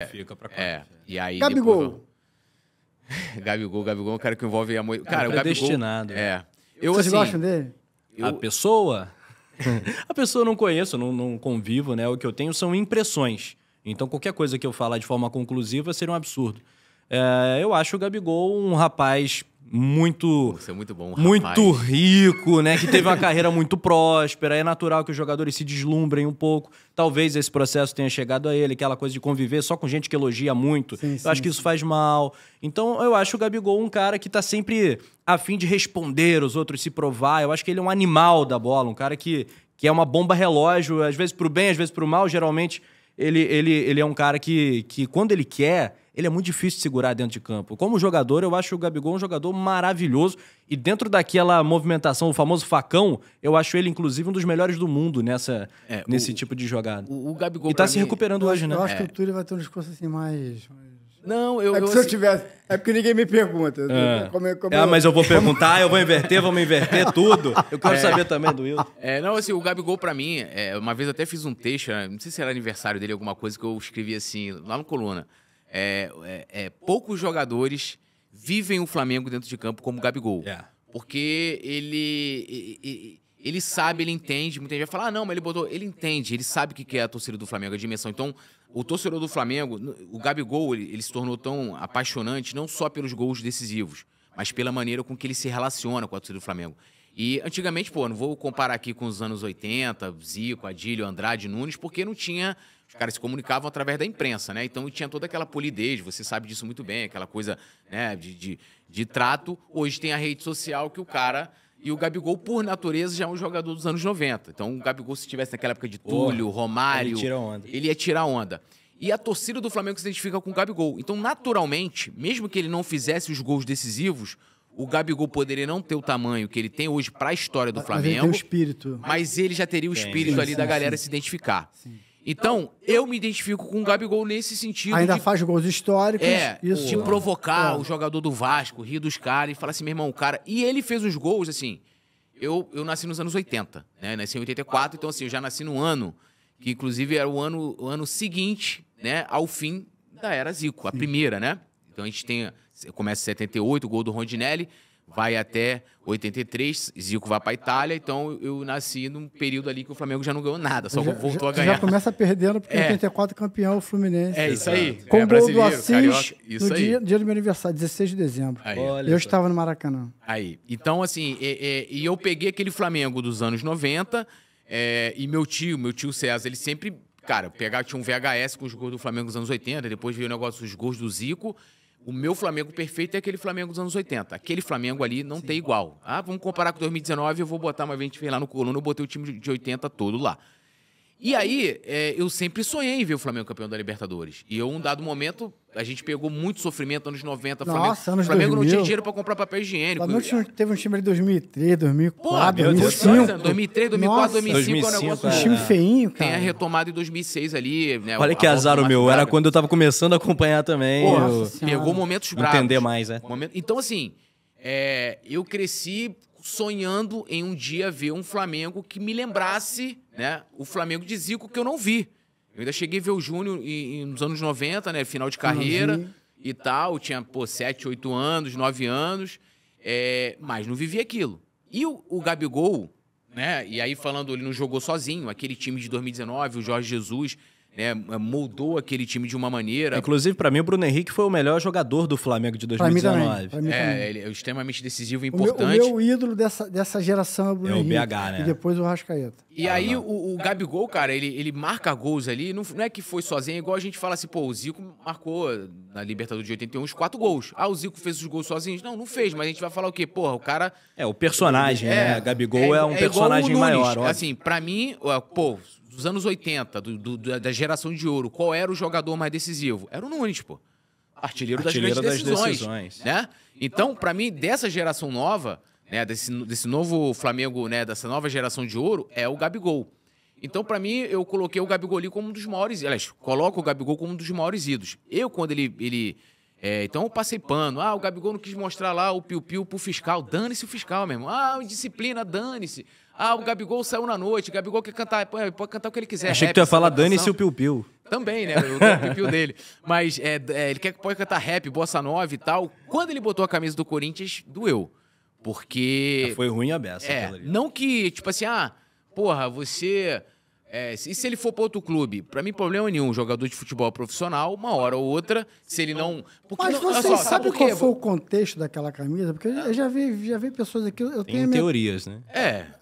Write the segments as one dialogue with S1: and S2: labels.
S1: É, Fica pra é, quarta. É. E aí Gabigol. Depois, Gabigol, Gabigol é um cara que envolve a muito. Cara, é o Gabigol. É. é. Eu, Vocês assim, gostam dele? Eu... A pessoa?
S2: a pessoa eu não conheço, não, não convivo, né? O que eu tenho são impressões. Então, qualquer coisa que eu falar de forma conclusiva seria um absurdo. É, eu acho o Gabigol um rapaz
S1: muito é muito bom, rapaz. muito
S2: rico, né, que teve uma carreira muito próspera, é natural que os jogadores se deslumbrem um pouco. Talvez esse processo tenha chegado a ele, aquela coisa de conviver só com gente que elogia muito. Sim, eu sim, acho que isso faz mal. Então, eu acho o Gabigol um cara que tá sempre a fim de responder os outros, se provar. Eu acho que ele é um animal da bola, um cara que, que é uma bomba relógio, às vezes pro bem, às vezes pro mal, geralmente ele, ele, ele é um cara que, que quando ele quer, ele é muito difícil de segurar dentro de campo. Como jogador, eu acho o Gabigol um jogador maravilhoso. E dentro daquela movimentação, o famoso facão, eu acho ele, inclusive, um dos melhores do mundo nessa, é, nesse o, tipo de jogada. O, o Gabigol. E tá se recuperando hoje, eu né? Eu acho é. que o
S3: Túlio vai ter um discurso assim mais... Não, eu. É porque eu, se eu assim- tivesse. É porque ninguém me pergunta. É.
S2: Como, como ah, mas eu vou perguntar, eu vou inverter, vamos inverter tudo. Eu quero é. saber também do Will.
S1: É, não, assim, o Gabigol, pra mim, é, uma vez até fiz um texto, né, não sei se era aniversário dele, alguma coisa, que eu escrevi assim, lá no Coluna. É, é, é, poucos jogadores vivem o Flamengo dentro de campo como o Gabigol. Yeah. É. Porque ele, ele, ele sabe, ele entende. Muita gente vai falar, ah, não, mas ele botou. Ele entende, ele sabe o que é a torcida do Flamengo, a dimensão. Então, o torcedor do Flamengo, o Gabigol, ele, ele se tornou tão apaixonante, não só pelos gols decisivos, mas pela maneira com que ele se relaciona com a torcida do Flamengo. E antigamente, pô, não vou comparar aqui com os anos 80, Zico, Adílio, Andrade, Nunes, porque não tinha os caras se comunicavam através da imprensa, né? Então tinha toda aquela polidez, você sabe disso muito bem, aquela coisa né, de, de, de trato. Hoje tem a rede social que o cara. E o Gabigol, por natureza, já é um jogador dos anos 90. Então, o Gabigol, se tivesse naquela época de Túlio, Romário. Ele, tira onda. ele ia tirar onda. E a torcida do Flamengo se identifica com o Gabigol. Então, naturalmente, mesmo que ele não fizesse os gols decisivos, o Gabigol poderia não ter o tamanho que ele tem hoje para a história do Flamengo. Mas ele tem o
S3: espírito.
S1: Mas ele já teria o espírito sim, ali da galera sim. se identificar. Sim. Então, então eu me identifico com o Gabigol nesse sentido. Ainda de,
S3: faz gols históricos. É, isso. de é.
S1: provocar é. o jogador do Vasco, rir dos caras e falar assim, meu irmão, o cara. E ele fez os gols, assim. Eu, eu nasci nos anos 80, né? Nasci em 84, então, assim, eu já nasci no ano, que inclusive era o ano, o ano seguinte, né, ao fim da era Zico, a Sim. primeira, né? Então a gente tem. Começa em 78, o gol do Rondinelli vai até 83, Zico vai para a Itália, então eu nasci num período ali que o Flamengo já não ganhou nada, só já, voltou a ganhar. Já começa
S3: perdendo porque é. 84 campeão o Fluminense. É isso aí. É com é, gol do Assis no dia, dia, do meu aniversário, 16 de dezembro. Aí. Eu estava no Maracanã.
S1: Aí, então assim, e, é, é, e, eu peguei aquele Flamengo dos anos 90 é, e meu tio, meu tio César, ele sempre, cara, pegar tinha um VHS com os gols do Flamengo dos anos 80, depois veio o negócio dos gols do Zico o meu Flamengo perfeito é aquele Flamengo dos anos 80. Aquele Flamengo ali não tem igual. Ah, vamos comparar com 2019, eu vou botar, uma vez a gente fez lá no Coluna, eu botei o time de 80 todo lá. E aí, é, eu sempre sonhei em ver o Flamengo campeão da Libertadores. E eu, um dado momento, a gente pegou muito sofrimento anos 90. Nossa, Flamengo, anos Flamengo 2000. não tinha dinheiro pra comprar papel higiênico. Flamengo
S3: teve um time de 2003, 2004, Pô, 2005. 2003, 2004, Nossa, 2005.
S1: 2005 um assim. time feinho, cara. Tem a retomada em 2006 ali. Né, Olha que azar o meu. Era quando
S2: eu tava começando a acompanhar também. Pô, eu... Pegou momentos bravos. Entender mais, né?
S1: Momento... Então, assim, é, eu cresci sonhando em um dia ver um Flamengo que me lembrasse, né, o Flamengo de Zico que eu não vi. Eu ainda cheguei a ver o Júnior nos anos 90, né, final de carreira uhum. e tal, tinha, pô, 7, 8 anos, 9 anos, é, mas não vivi aquilo. E o, o Gabigol, né, e aí falando, ele não jogou sozinho, aquele time de 2019, o Jorge Jesus, né, moldou aquele time de uma maneira. Inclusive,
S2: para mim, o Bruno Henrique foi o melhor jogador do Flamengo de 2019. Pra mim pra mim é,
S1: ele é extremamente decisivo e importante. O meu, o
S3: meu ídolo dessa, dessa geração é o Bruno é o BH, né? E depois o Rascaeta.
S1: E ah, aí, o, o, Gabigol, cara, ele, ele marca gols ali, não, não é que foi sozinho, é igual a gente fala assim, pô, o Zico marcou na Libertadores de 81 os quatro gols. Ah, o Zico fez os gols sozinho? Não, não fez, mas a gente vai falar o quê? Porra, o cara.
S2: É, o personagem, é, né? Gabigol é, é um personagem maior. Assim, ó. Assim,
S1: para mim, pô, dos anos 80, do, do, da geração de ouro, qual era o jogador mais decisivo? Era o Nunes, pô. Artilheiro, Artilheiro das, das decisões, decisões. Né? Então, para mim, dessa geração nova, né, desse, desse novo Flamengo, né, dessa nova geração de ouro, é o Gabigol. Então, para mim, eu coloquei o Gabigol ali como um dos maiores. Aliás, coloco o Gabigol como um dos maiores ídolos. Eu, quando ele. ele é, então, eu passei pano. Ah, o Gabigol não quis mostrar lá o piu-piu pro fiscal. Dane-se o fiscal mesmo. Ah, disciplina, dane-se. Ah, o Gabigol saiu na noite, o Gabigol quer cantar, pode cantar o que ele quiser. Achei rap, que tu ia falar Dani se o piu-piu. Também, né? O piu dele. Mas é, é, ele quer, pode cantar rap, bossa nova e tal. Quando ele botou a camisa do Corinthians, doeu. Porque. Foi ruim a beça. É, não que, tipo assim, ah, porra, você. É, e se ele for para outro clube? Para mim, problema nenhum. Jogador de futebol profissional, uma hora ou outra, se ele não. Porque Mas você sabe qual foi
S3: o contexto daquela camisa? Porque eu já vi, já vi pessoas aqui. Eu Tem teorias, minha...
S1: né? É.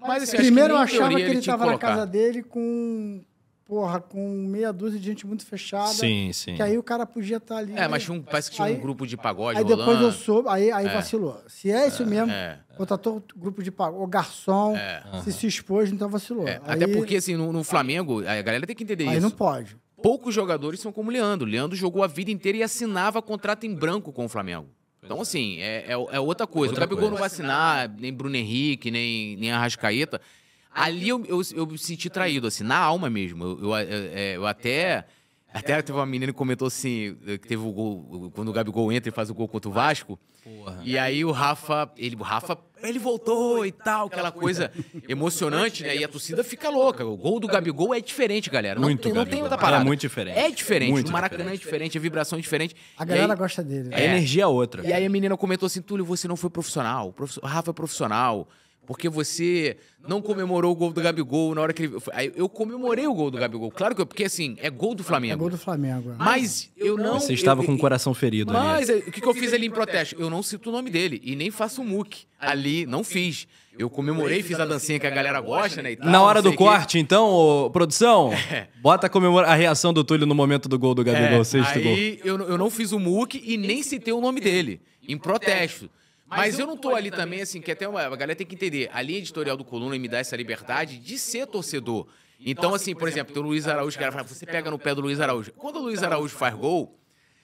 S1: Mas, assim, assim, Primeiro eu achava que ele estava na casa
S3: dele com porra, com meia dúzia de gente muito fechada. Sim, sim. Que aí o cara podia estar tá ali. É, mas um, parece que tinha aí, um grupo de pagode Aí depois rolando. eu soube, aí, aí é. vacilou. Se é isso é, mesmo, é. contratou um grupo de pagode, o garçom, é. se se expôs, então vacilou. É, aí, até porque, assim,
S1: no, no, Flamengo, a galera tem que entender aí isso. Aí não pode. Poucos jogadores são como o Leandro. Leandro jogou a vida inteira e assinava contrato em branco com o Flamengo. Então, é. assim, é, é, é outra coisa. Outra o Gabigol não vai assinar, nem Bruno Henrique, nem, nem Arrascaeta. Ali eu, eu, eu me senti traído, assim, na alma mesmo. Eu, eu, é, é, eu até até teve uma menina que comentou assim, eh, que teve o gol, quando o Gabigol entra e faz o gol contra o Vasco. Porra. E aí o Rafa, ele, o Rafa, ele voltou e tal, aquela coisa emocionante, né? E a torcida fica louca. O gol do Gabigol é diferente, galera. Não, muito não tem outra parada. É muito diferente. É diferente. Muito o Maracanã diferente. é diferente, a vibração é diferente. A galera aí, gosta dele. Né? A é. energia é outra. E aí a menina comentou assim, Túlio, você não foi profissional. O Rafa é profissional. Porque você não comemorou o gol do Gabigol na hora que ele. Eu comemorei o gol do Gabigol. Claro que eu, porque assim, é gol do Flamengo. É gol
S3: do Flamengo. É. Mas
S1: eu não. Você estava com o coração ferido. Mas o que, que eu fiz ali em protesto? Eu não cito o nome dele e nem faço muque. Ali, não fiz. Eu comemorei, fiz a dancinha que a galera gosta, né? Tal, na hora do corte,
S2: que... então, produção, é. bota a, comemora a reação do Túlio no momento do gol do Gabigol, é. sexto aí, gol.
S1: Aí eu, eu não fiz o muque e nem citei o nome dele, em protesto. Mas, eu não tô ali também, assim, assim, que é é até uma, a galera tem que entender. A linha editorial do Coluna me dá essa liberdade de ser torcedor. Então, então assim, assim, por exemplo, tem o Luiz Araújo, que fala, você pega no pé do Luiz Araújo. Quando o Luiz Araújo faz gol,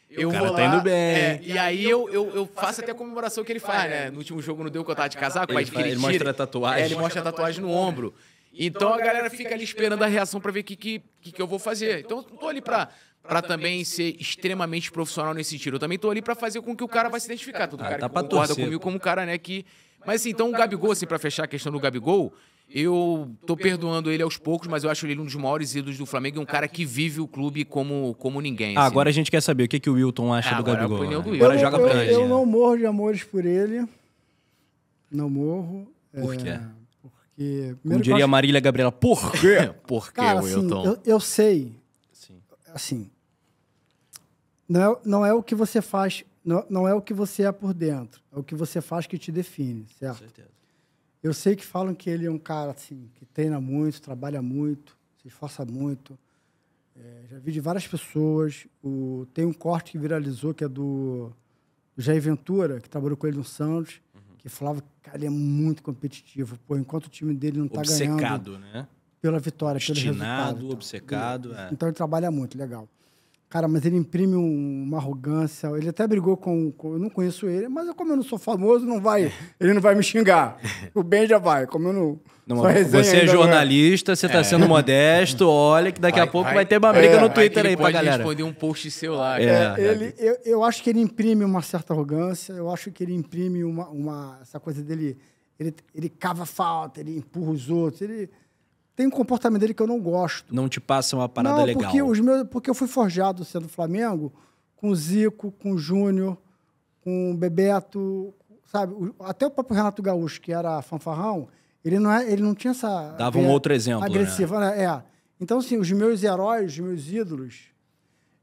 S1: eu o cara lá, tá indo bem. É, e aí eu, eu, eu, faço até a comemoração que ele faz, né? No é. último jogo não deu que eu tava de casaco, ele mas ele, ele mostra a tatuagem. É, ele mostra a tatuagem no ombro. Então, então a galera fica ali esperando a reação para ver o que, que, que, eu vou fazer. Então eu não tô ali pra, para também ser extremamente profissional nesse sentido. Eu também tô ali para fazer com que o cara vai se identificar. Todo tá ah, cara tá que concorda torcer. comigo como um cara, né, que... Mas assim, então o Gabigol, assim, para fechar a questão do Gabigol, eu tô perdoando ele aos poucos, mas eu acho ele um dos maiores ídolos do Flamengo e um cara que vive o clube como, como ninguém. Ah, agora a
S2: gente quer saber o que, que o Wilton acha ah, do é Gabigol. É né? do agora eu, joga pra eu, ele. Eu
S3: não morro de amores por ele. Não morro. Por é, quê? É, porque. Como diria acho... Marília Gabriela, por quê?
S1: por quê, Cara, Wilton? Assim, eu,
S3: eu sei. Sim. Assim, não é, não é o que você faz, não, não é o que você é por dentro, é o que você faz que te define, certo? Com certeza. Eu sei que falam que ele é um cara assim que treina muito, trabalha muito, se esforça muito. É, já vi de várias pessoas. O, tem um corte que viralizou que é do, do Jair Ventura, que trabalhou com ele no Santos, uhum. que falava que cara, ele é muito competitivo. Pô, enquanto o time dele não está ganhando. Obcecado, né? Pela vitória, Destinado, pelo resultado. Obcecado, é. Então ele trabalha muito, legal. Cara, mas ele imprime um, uma arrogância. Ele até brigou com, com, Eu não conheço ele, mas como eu não sou famoso, não vai. Ele não vai me xingar. O Ben já vai. Como eu não. não
S2: você é né? jornalista, você tá é. sendo modesto, olha que daqui vai, a pouco vai, vai, ter uma briga é. no Twitter aí pra galera. responder um
S1: post seu lá. É. é, ele,
S3: eu, eu, acho que ele imprime uma certa arrogância, eu acho que ele imprime uma. uma essa coisa dele. Ele, ele cava falta, ele empurra os outros. Ele tem um comportamento dele que eu não gosto.
S2: Não te passa uma parada não, legal. Porque, os
S3: meus, porque eu fui forjado sendo Flamengo com Zico, com Júnior, com Bebeto, sabe? Até o próprio Renato Gaúcho, que era fanfarrão, ele não, é, ele não tinha essa. Dava um é, outro exemplo. Agressiva, né? né? É. Então, assim, os meus heróis, os meus ídolos,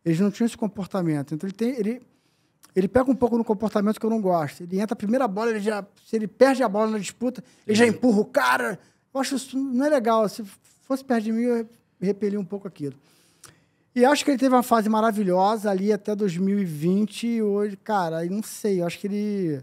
S3: eles não tinham esse comportamento. Então, ele tem. Ele, ele pega um pouco no comportamento que eu não gosto. Ele entra a primeira bola, ele já, se ele perde a bola na disputa, ele já uhum. empurra o cara, eu acho isso não é legal. Se fosse perto de mim, eu repeli um pouco aquilo. E acho que ele teve uma fase maravilhosa ali até 2020. E hoje, cara, aí não sei. Eu acho que ele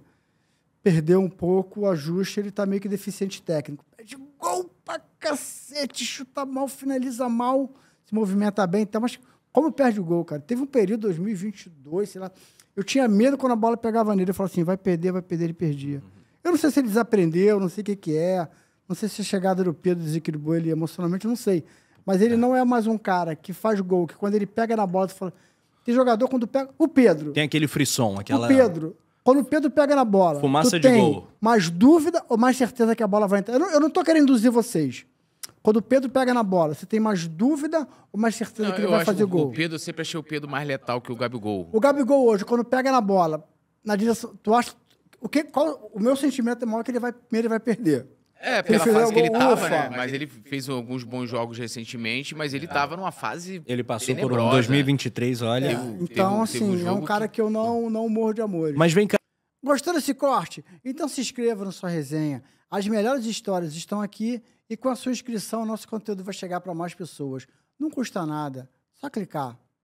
S3: perdeu um pouco o ajuste. Ele tá meio que deficiente técnico. Pede gol pra cacete, chuta mal, finaliza mal, se movimenta bem. Então, mas como perde o gol, cara? Teve um período, 2022, sei lá. Eu tinha medo quando a bola pegava nele. Eu falava assim, vai perder, vai perder, ele perdia. Eu não sei se ele desaprendeu, não sei o que, que é. Não sei se a chegada do Pedro desequilibrou ele emocionalmente, não sei. Mas ele é. não é mais um cara que faz gol, que quando ele pega na bola, tu fala. Tem jogador quando pega. O Pedro.
S2: Tem aquele frisson, aquela. O Pedro.
S3: Quando o Pedro pega na bola. Fumaça de gol. Mais dúvida ou mais certeza que a bola vai entrar? Eu não, eu não tô querendo induzir vocês. Quando o Pedro pega na bola, você tem mais dúvida ou mais certeza não, que ele vai fazer o, gol? O
S1: Pedro, eu sempre achei o Pedro mais letal que o Gabigol. O
S3: Gabigol hoje, quando pega na bola, na direção. Tu acha. O, que, qual, o meu sentimento é maior que ele vai, primeiro ele vai perder.
S1: É, pela fase que ele tava, né, ufa, né? Mas ele fez alguns bons jogos recentemente, mas ele é. tava numa fase. Ele passou tenebrosa. por um
S3: 2023, olha. É, então, teve, assim, teve um é um cara que... que eu não, não morro de amor. Mas vem cá. Gostou desse corte? Então se inscreva na sua resenha. As melhores histórias estão aqui e com a sua inscrição, nosso conteúdo vai chegar para mais pessoas. Não custa nada, só clicar.